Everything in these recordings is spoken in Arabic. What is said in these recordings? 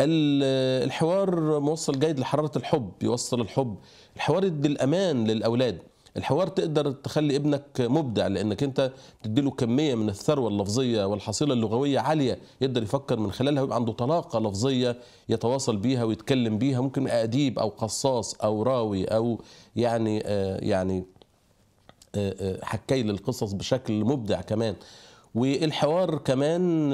الحوار موصل جيد لحراره الحب يوصل الحب الحوار يدي الامان للاولاد الحوار تقدر تخلي ابنك مبدع لانك انت تديله كميه من الثروه اللفظيه والحصيله اللغويه عاليه يقدر يفكر من خلالها ويبقى عنده طلاقه لفظيه يتواصل بيها ويتكلم بيها ممكن اديب او قصاص او راوي او يعني آه، يعني آه، آه، حكاي حكي للقصص بشكل مبدع كمان والحوار كمان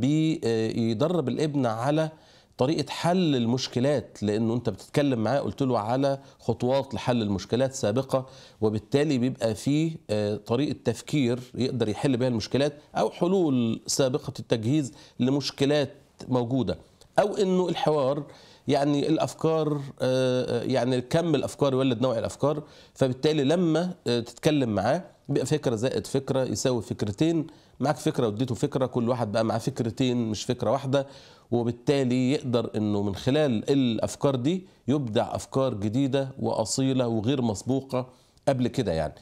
بيدرب الابن على طريقه حل المشكلات لانه انت بتتكلم معاه قلت له على خطوات لحل المشكلات سابقه وبالتالي بيبقى فيه آه، طريقه تفكير يقدر يحل بها المشكلات او حلول سابقه التجهيز لمشكلات موجوده او انه الحوار يعني الافكار آه، آه، يعني كم الافكار يولد نوع الافكار فبالتالي لما تتكلم معاه بيبقى فكره زائد فكره يساوي فكرتين معاك فكره واديته فكره كل واحد بقى معاه فكرتين مش فكره واحده وبالتالي يقدر انه من خلال الافكار دي يبدع افكار جديده واصيله وغير مسبوقه قبل كده يعني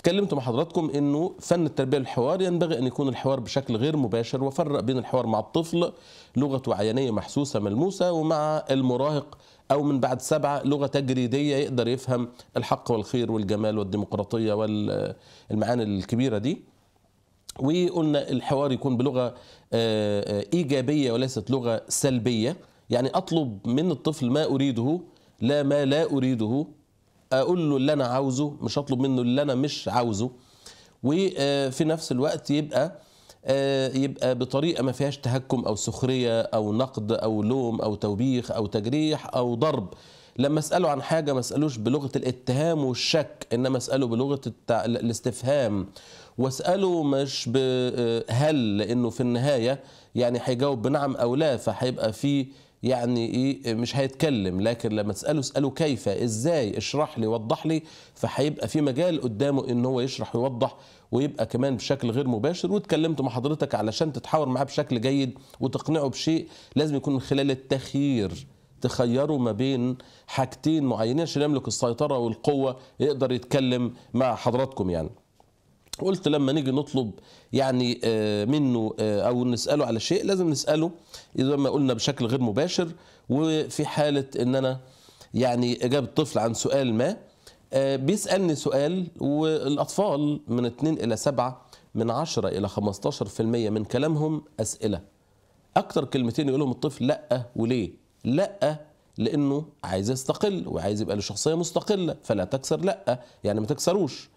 اتكلمت مع حضراتكم انه فن التربيه الحوار ينبغي ان يكون الحوار بشكل غير مباشر وفرق بين الحوار مع الطفل لغته عينيه محسوسه ملموسه ومع المراهق او من بعد سبعه لغه تجريديه يقدر يفهم الحق والخير والجمال والديمقراطيه والمعاني الكبيره دي وقلنا الحوار يكون بلغه آه، ايجابيه وليست لغه سلبيه يعني اطلب من الطفل ما اريده لا ما لا اريده اقول له اللي انا عاوزه مش هطلب منه اللي انا مش عاوزه وفي نفس الوقت يبقى آه، يبقى بطريقه ما فيهاش تهكم او سخريه او نقد او لوم او توبيخ او تجريح او ضرب لما اساله عن حاجه ما اسالوش بلغه الاتهام والشك انما اساله بلغه التع... الاستفهام واساله مش بهل لانه في النهايه يعني هيجاوب بنعم او لا فهيبقى في يعني ايه مش هيتكلم لكن لما تساله اساله كيف ازاي اشرح لي وضح لي فهيبقى في مجال قدامه ان هو يشرح ويوضح ويبقى كمان بشكل غير مباشر واتكلمت مع حضرتك علشان تتحاور معاه بشكل جيد وتقنعه بشيء لازم يكون من خلال التخيير تخيروا ما بين حاجتين معينين عشان يملك السيطره والقوه يقدر يتكلم مع حضراتكم يعني قلت لما نيجي نطلب يعني آه، منه آه، او نساله على شيء لازم نساله زي ما قلنا بشكل غير مباشر وفي حاله ان انا يعني اجاب الطفل عن سؤال ما آه، بيسالني سؤال والاطفال من 2 الى 7 من 10 الى 15% من كلامهم اسئله اكتر كلمتين يقولهم الطفل لا وليه لا لانه عايز يستقل وعايز يبقى له شخصيه مستقله فلا تكسر لا يعني ما تكسروش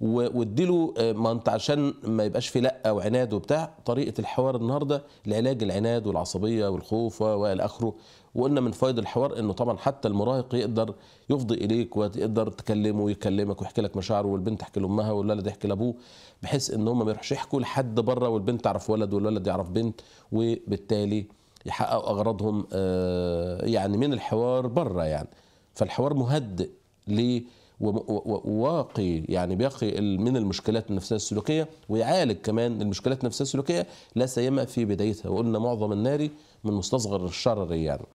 واديله آه، ما انت عشان ما يبقاش في لا وعناد وبتاع طريقه الحوار النهارده لعلاج العناد والعصبيه والخوف والى اخره وقلنا من فوائد الحوار انه طبعا حتى المراهق يقدر يفضي اليك وتقدر تكلمه ويكلمك ويحكي لك مشاعره والبنت تحكي لامها والولد يحكي لابوه بحيث ان هم ما يروحش يحكوا لحد بره والبنت تعرف ولد والولد يعرف بنت وبالتالي يحققوا اغراضهم آه، يعني من الحوار بره يعني فالحوار مهدئ ل وواقي يعني بيقي من المشكلات النفسيه السلوكيه ويعالج كمان المشكلات النفسيه السلوكيه لا سيما في بدايتها وقلنا معظم الناري من مستصغر الشرر يعني